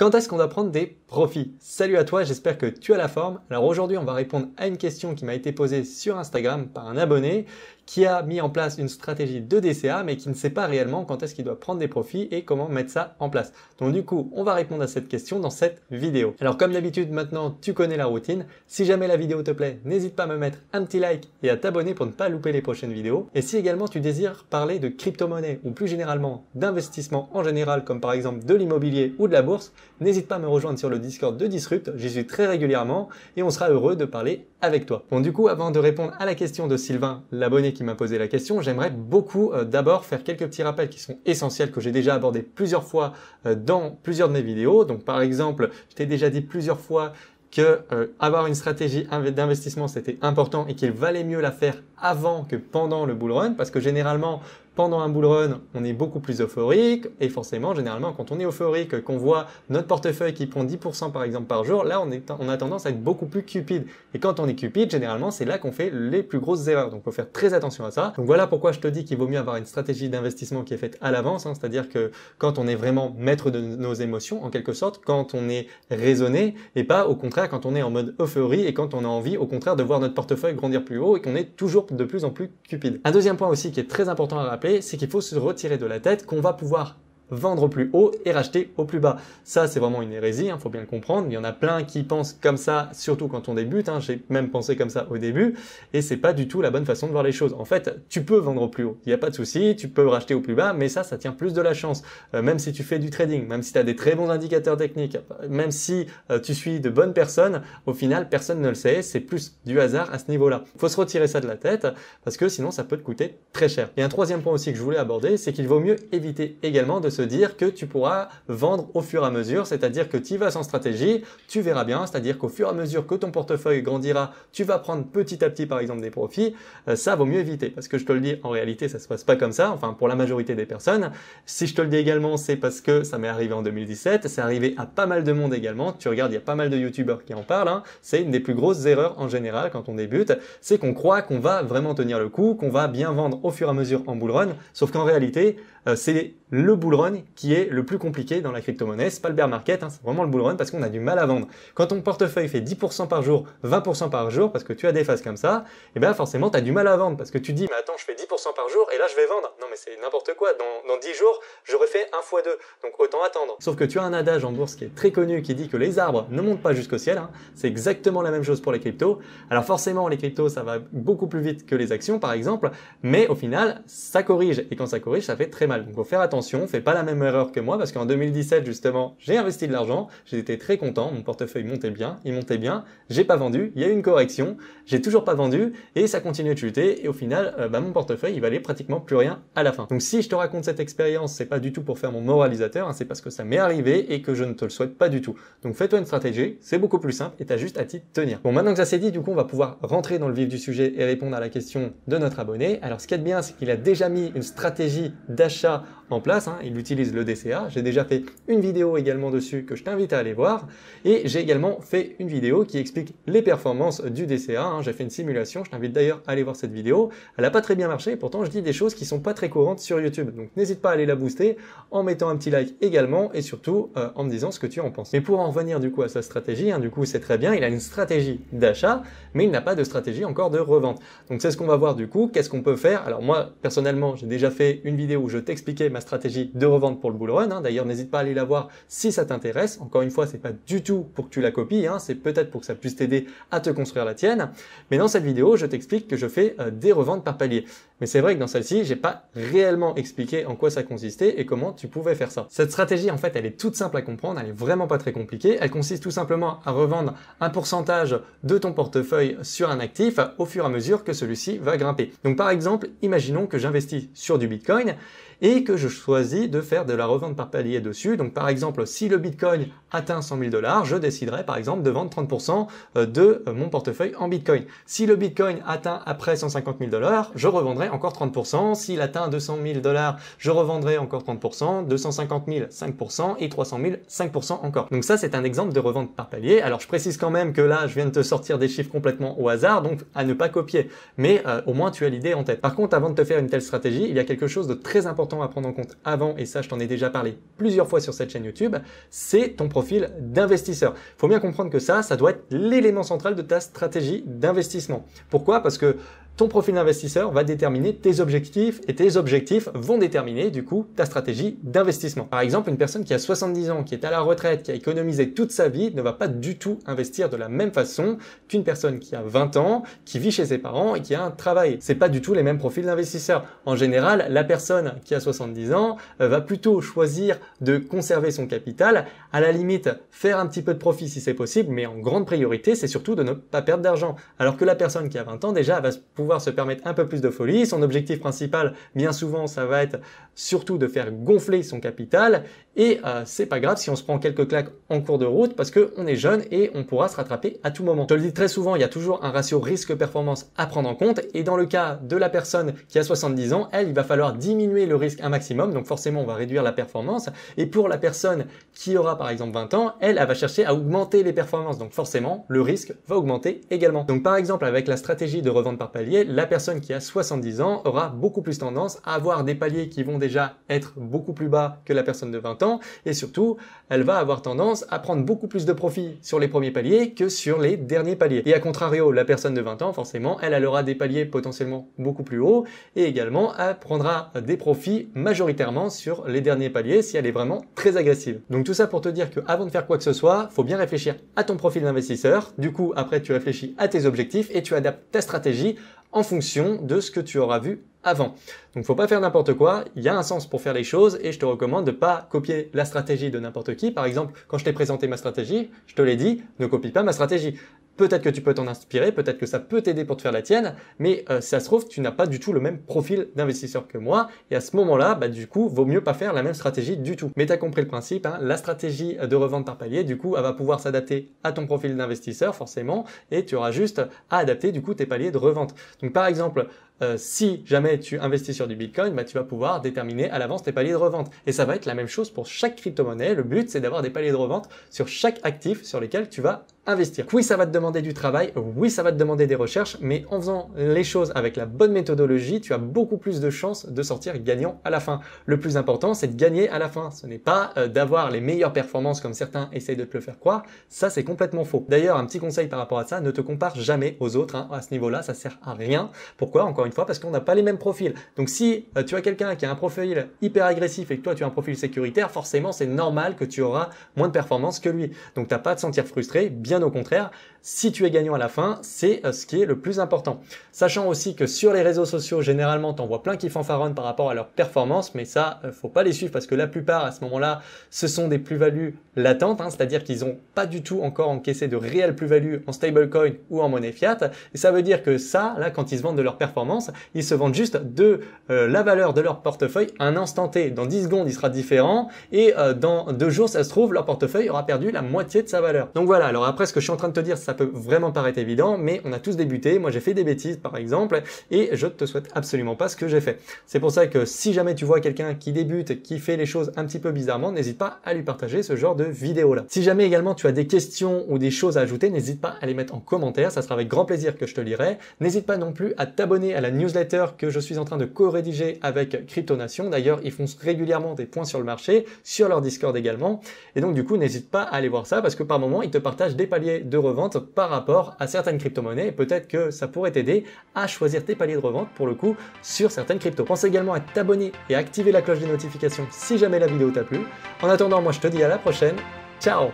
Quand est-ce qu'on doit prendre des profits Salut à toi, j'espère que tu as la forme. Alors aujourd'hui, on va répondre à une question qui m'a été posée sur Instagram par un abonné qui a mis en place une stratégie de DCA mais qui ne sait pas réellement quand est-ce qu'il doit prendre des profits et comment mettre ça en place. Donc du coup, on va répondre à cette question dans cette vidéo. Alors comme d'habitude, maintenant, tu connais la routine. Si jamais la vidéo te plaît, n'hésite pas à me mettre un petit like et à t'abonner pour ne pas louper les prochaines vidéos. Et si également tu désires parler de crypto-monnaie ou plus généralement d'investissement en général comme par exemple de l'immobilier ou de la bourse, n'hésite pas à me rejoindre sur le Discord de Disrupt, j'y suis très régulièrement et on sera heureux de parler avec toi. Bon du coup, avant de répondre à la question de Sylvain, l'abonné qui m'a posé la question, j'aimerais beaucoup euh, d'abord faire quelques petits rappels qui sont essentiels, que j'ai déjà abordés plusieurs fois euh, dans plusieurs de mes vidéos. Donc par exemple, je t'ai déjà dit plusieurs fois que euh, avoir une stratégie d'investissement c'était important et qu'il valait mieux la faire avant que pendant le bull run parce que généralement pendant un bull run, on est beaucoup plus euphorique et forcément, généralement, quand on est euphorique, qu'on voit notre portefeuille qui prend 10% par exemple par jour, là, on, est, a tendance à être beaucoup plus cupide. Et quand on est cupide, généralement, c'est là qu'on fait les plus grosses erreurs. Donc, faut faire très attention à ça. Donc, voilà pourquoi je te dis qu'il vaut mieux avoir une stratégie d'investissement qui est faite à l'avance, hein. c'est-à-dire que quand on est vraiment maître de nos émotions, en quelque sorte, quand on est raisonné et pas au contraire quand on est en mode euphorie et quand on a envie, au contraire, de voir notre portefeuille grandir plus haut et qu'on est toujours de plus en plus cupide. Un deuxième point aussi qui est très important à rappeler, et c'est qu'il faut se retirer de la tête qu'on va pouvoir vendre au plus haut et racheter au plus bas. Ça, c'est vraiment une hérésie, il hein, faut bien le comprendre. Il y en a plein qui pensent comme ça, surtout quand on débute. Hein. J'ai même pensé comme ça au début, et c'est pas du tout la bonne façon de voir les choses. En fait, tu peux vendre au plus haut, il n'y a pas de souci, tu peux racheter au plus bas, mais ça, ça tient plus de la chance. Euh, même si tu fais du trading, même si tu as des très bons indicateurs techniques, même si euh, tu suis de bonnes personnes, au final, personne ne le sait. C'est plus du hasard à ce niveau-là. Il Faut se retirer ça de la tête parce que sinon, ça peut te coûter très cher. Et un troisième point aussi que je voulais aborder, c'est qu'il vaut mieux éviter également de se dire que tu pourras vendre au fur et à mesure, c'est-à-dire que tu vas sans stratégie, tu verras bien, c'est-à-dire qu'au fur et à mesure que ton portefeuille grandira, tu vas prendre petit à petit par exemple des profits, euh, ça vaut mieux éviter parce que je te le dis, en réalité ça se passe pas comme ça, enfin pour la majorité des personnes. Si je te le dis également, c'est parce que ça m'est arrivé en 2017, c'est arrivé à pas mal de monde également, tu regardes, il y a pas mal de youtubeurs qui en parlent, hein. c'est une des plus grosses erreurs en général quand on débute, c'est qu'on croit qu'on va vraiment tenir le coup, qu'on va bien vendre au fur et à mesure en bull run, sauf qu'en réalité, euh, c'est le bull run qui est le plus compliqué dans la crypto-monnaie. C'est pas le bear market, hein, c'est vraiment le bull run parce qu'on a du mal à vendre. Quand ton portefeuille fait 10% par jour, 20% par jour, parce que tu as des phases comme ça, et eh bien forcément, tu as du mal à vendre parce que tu dis, mais attends, je fais 10% par jour et là, je vais vendre. Non, mais c'est n'importe quoi. Dans, dans, 10 jours, j'aurais fait 1 fois 2. Donc autant attendre. Sauf que tu as un adage en bourse qui est très connu qui dit que les arbres ne montent pas jusqu'au ciel. Hein. C'est exactement la même chose pour les cryptos. Alors forcément, les cryptos, ça va beaucoup plus vite que les actions, par exemple, mais au final, ça corrige. Et quand ça corrige, ça fait très mal. Donc faut faire attention fais pas la même erreur que moi, parce qu'en 2017, justement, j'ai investi de l'argent, j'étais très content, mon portefeuille montait bien, il montait bien, j'ai pas vendu, il y a eu une correction, j'ai toujours pas vendu, et ça continue de chuter, et au final, euh, bah, mon portefeuille, il valait pratiquement plus rien à la fin. Donc si je te raconte cette expérience, c'est pas du tout pour faire mon moralisateur, hein, c'est parce que ça m'est arrivé et que je ne te le souhaite pas du tout. Donc fais-toi une stratégie, c'est beaucoup plus simple, et t'as juste à t'y tenir. Bon, maintenant que ça c'est dit, du coup, on va pouvoir rentrer dans le vif du sujet et répondre à la question de notre abonné. Alors ce qui est bien, c'est qu'il a déjà mis une stratégie d'achat en place. Hein. Il utilise le DCA. J'ai déjà fait une vidéo également dessus que je t'invite à aller voir. Et j'ai également fait une vidéo qui explique les performances du DCA. Hein. J'ai fait une simulation. Je t'invite d'ailleurs à aller voir cette vidéo. Elle n'a pas très bien marché. Pourtant, je dis des choses qui sont pas très courantes sur YouTube. Donc, n'hésite pas à aller la booster en mettant un petit like également et surtout euh, en me disant ce que tu en penses. Mais pour en revenir du coup à sa stratégie, hein, du coup, c'est très bien. Il a une stratégie d'achat, mais il n'a pas de stratégie encore de revente. Donc, c'est ce qu'on va voir du coup. Qu'est-ce qu'on peut faire Alors, moi, personnellement, j'ai déjà fait une vidéo où je t'expliquais stratégie de revente pour le bull hein. D'ailleurs, n'hésite pas à aller la voir si ça t'intéresse. Encore une fois, c'est pas du tout pour que tu la copies, hein. c'est peut-être pour que ça puisse t'aider à te construire la tienne. Mais dans cette vidéo, je t'explique que je fais euh, des reventes par palier. Mais c'est vrai que dans celle-ci, j'ai pas réellement expliqué en quoi ça consistait et comment tu pouvais faire ça. Cette stratégie, en fait, elle est toute simple à comprendre, elle est vraiment pas très compliquée. Elle consiste tout simplement à revendre un pourcentage de ton portefeuille sur un actif au fur et à mesure que celui-ci va grimper. Donc, par exemple, imaginons que j'investis sur du Bitcoin et que je choisis de faire de la revente par palier dessus. Donc, par exemple, si le Bitcoin atteint 100 000 dollars, je déciderai, par exemple, de vendre 30% euh, de euh, mon portefeuille en Bitcoin. Si le Bitcoin atteint après 150 000 dollars, je revendrai encore 30%. S'il atteint 200 000 dollars, je revendrai encore 30%. 250 000, 5%. Et 300 000, 5% encore. Donc ça, c'est un exemple de revente par palier. Alors je précise quand même que là, je viens de te sortir des chiffres complètement au hasard, donc à ne pas copier. Mais euh, au moins, tu as l'idée en tête. Par contre, avant de te faire une telle stratégie, il y a quelque chose de très important à prendre en compte avant, et ça, je t'en ai déjà parlé plusieurs fois sur cette chaîne YouTube, c'est ton profil d'investisseur. Faut bien comprendre que ça, ça doit être l'élément central de ta stratégie d'investissement. Pourquoi Parce que ton profil d'investisseur va déterminer tes objectifs et tes objectifs vont déterminer du coup ta stratégie d'investissement. Par exemple, une personne qui a 70 ans, qui est à la retraite, qui a économisé toute sa vie, ne va pas du tout investir de la même façon qu'une personne qui a 20 ans, qui vit chez ses parents et qui a un travail. C'est pas du tout les mêmes profils d'investisseurs. En général, la personne qui a 70 ans euh, va plutôt choisir de conserver son capital, à la limite faire un petit peu de profit si c'est possible, mais en grande priorité, c'est surtout de ne pas perdre d'argent. Alors que la personne qui a 20 ans déjà va pouvoir se permettre un peu plus de folie. Son objectif principal, bien souvent, ça va être surtout de faire gonfler son capital. Et euh, c'est pas grave si on se prend quelques claques en cours de route parce qu'on est jeune et on pourra se rattraper à tout moment. Je le dis très souvent, il y a toujours un ratio risque-performance à prendre en compte. Et dans le cas de la personne qui a 70 ans, elle, il va falloir diminuer le risque un maximum. Donc forcément, on va réduire la performance. Et pour la personne qui aura par exemple 20 ans, elle, elle va chercher à augmenter les performances. Donc forcément, le risque va augmenter également. Donc par exemple, avec la stratégie de revente par palier, la personne qui a 70 ans aura beaucoup plus tendance à avoir des paliers qui vont déjà être beaucoup plus bas que la personne de 20 ans et surtout, elle va avoir tendance à prendre beaucoup plus de profits sur les premiers paliers que sur les derniers paliers. Et à contrario, la personne de 20 ans, forcément, elle, aura des paliers potentiellement beaucoup plus hauts et également, elle prendra des profits majoritairement sur les derniers paliers si elle est vraiment très agressive. Donc tout ça pour te dire que avant de faire quoi que ce soit, faut bien réfléchir à ton profil d'investisseur. Du coup, après, tu réfléchis à tes objectifs et tu adaptes ta stratégie en fonction de ce que tu auras vu avant. Donc faut pas faire n'importe quoi, il y a un sens pour faire les choses et je te recommande de pas copier la stratégie de n'importe qui. Par exemple, quand je t'ai présenté ma stratégie, je te l'ai dit, ne copie pas ma stratégie. Peut-être que tu peux t'en inspirer, peut-être que ça peut t'aider pour te faire la tienne, mais euh, ça se trouve, tu n'as pas du tout le même profil d'investisseur que moi, et à ce moment-là, bah, du coup, vaut mieux pas faire la même stratégie du tout. Mais tu as compris le principe, hein, la stratégie de revente par palier, du coup, elle va pouvoir s'adapter à ton profil d'investisseur, forcément, et tu auras juste à adapter, du coup, tes paliers de revente. Donc, par exemple, euh, si jamais tu investis sur du Bitcoin, bah, tu vas pouvoir déterminer à l'avance tes paliers de revente. Et ça va être la même chose pour chaque crypto-monnaie. Le but, c'est d'avoir des paliers de revente sur chaque actif sur lesquels tu vas investir. Oui, ça va te demander du travail, oui, ça va te demander des recherches, mais en faisant les choses avec la bonne méthodologie, tu as beaucoup plus de chances de sortir gagnant à la fin. Le plus important, c'est de gagner à la fin. Ce n'est pas euh, d'avoir les meilleures performances comme certains essayent de te le faire croire. Ça, c'est complètement faux. D'ailleurs, un petit conseil par rapport à ça, ne te compare jamais aux autres. Hein. À ce niveau-là, ça sert à rien. Pourquoi Encore fois, parce qu'on n'a pas les mêmes profils. Donc si euh, tu as quelqu'un qui a un profil hyper agressif et que toi tu as un profil sécuritaire, forcément c'est normal que tu auras moins de performance que lui. Donc tu n'as pas à te sentir frustré, bien au contraire, si tu es gagnant à la fin, c'est euh, ce qui est le plus important. Sachant aussi que sur les réseaux sociaux, généralement en vois plein qui fanfaronnent par rapport à leurs performance, mais ça, ne euh, faut pas les suivre parce que la plupart à ce moment-là, ce sont des plus-values latentes, hein. c'est-à-dire qu'ils n'ont pas du tout encore encaissé de réelles plus-values en stablecoin ou en monnaie fiat. Et ça veut dire que ça, là, quand ils se vendent de leur performance, ils se vendent juste de euh, la valeur de leur portefeuille un instant T. Dans 10 secondes, il sera différent et euh, dans deux jours, ça se trouve, leur portefeuille aura perdu la moitié de sa valeur. Donc voilà, alors après, ce que je suis en train de te dire, ça peut vraiment paraître évident, mais on a tous débuté, moi j'ai fait des bêtises par exemple, et je te souhaite absolument pas ce que j'ai fait. C'est pour ça que si jamais tu vois quelqu'un qui débute, qui fait les choses un petit peu bizarrement, n'hésite pas à lui partager ce genre de vidéo-là. Si jamais également tu as des questions ou des choses à ajouter, n'hésite pas à les mettre en commentaire, ça sera avec grand plaisir que je te lirai. N'hésite pas non plus à t'abonner à la newsletter que je suis en train de co-rédiger avec CryptoNation. D'ailleurs, ils font régulièrement des points sur le marché, sur leur Discord également. Et donc, du coup, n'hésite pas à aller voir ça parce que par moment, ils te partagent des paliers de revente par rapport à certaines crypto-monnaies. peut-être que ça pourrait t'aider à choisir tes paliers de revente pour le coup sur certaines cryptos. Pense également à t'abonner et à activer la cloche des notifications si jamais la vidéo t'a plu. En attendant, moi, je te dis à la prochaine. Ciao